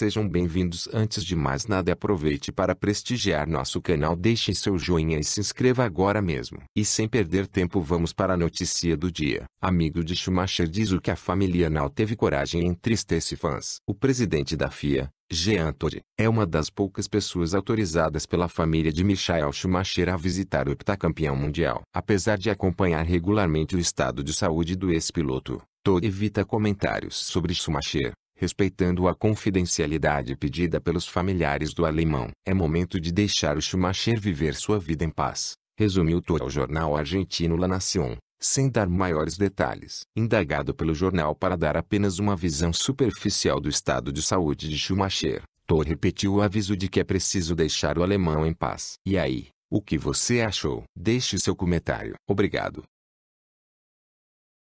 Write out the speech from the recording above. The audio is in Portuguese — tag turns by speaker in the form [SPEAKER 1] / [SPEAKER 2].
[SPEAKER 1] Sejam bem-vindos. Antes de mais nada, aproveite para prestigiar nosso canal. Deixe seu joinha e se inscreva agora mesmo. E sem perder tempo, vamos para a notícia do dia. Amigo de Schumacher diz o que a família Nau teve coragem e entristece fãs. O presidente da FIA, Jean Todt, é uma das poucas pessoas autorizadas pela família de Michael Schumacher a visitar o heptacampeão mundial. Apesar de acompanhar regularmente o estado de saúde do ex-piloto, Todt evita comentários sobre Schumacher respeitando a confidencialidade pedida pelos familiares do alemão. É momento de deixar o Schumacher viver sua vida em paz, resumiu Tor ao jornal argentino La Nación, sem dar maiores detalhes. Indagado pelo jornal para dar apenas uma visão superficial do estado de saúde de Schumacher, Thor repetiu o aviso de que é preciso deixar o alemão em paz. E aí, o que você achou? Deixe seu comentário. Obrigado.